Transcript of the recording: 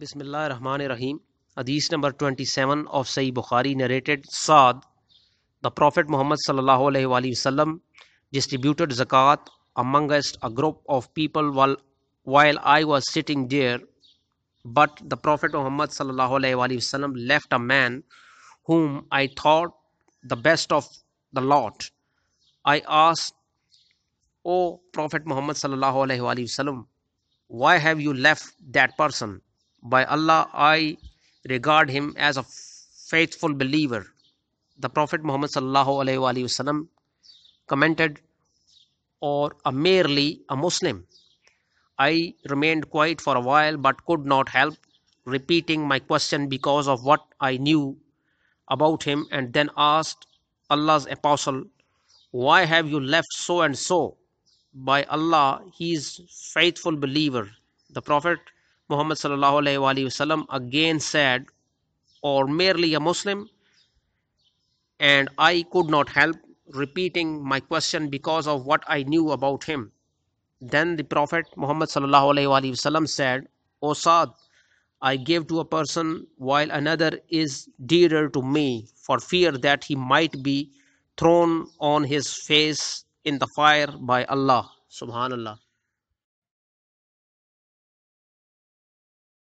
बिस्मिल्ल रन रहीम अदीस नंबर ट्वेंटी सेवन ऑफ सई Bukhari narrated Saad the prophet Muhammad सल्ला वसम डिस्ट्रीब्यूटेड ज़क़़त amongst a group of people while I was sitting there but the prophet Muhammad सल्ला वसलम left a man whom I thought the best of the lot I आस O prophet Muhammad सल्ला वसलम why have you left that person By Allah, I regard him as a faithful believer. The Prophet Muhammad وسلم commented, or a merely a Muslim. I remained quiet for a while but could not help repeating my question because of what I knew about him and then asked Allah's apostle, Why have you left so and so? By Allah, he is faithful believer. The Prophet Muhammad وسلم again said, or merely a Muslim, and I could not help repeating my question because of what I knew about him. Then the Prophet Muhammad وسلم said, O Saad, I give to a person while another is dearer to me for fear that he might be thrown on his face in the fire by Allah. Subhanallah.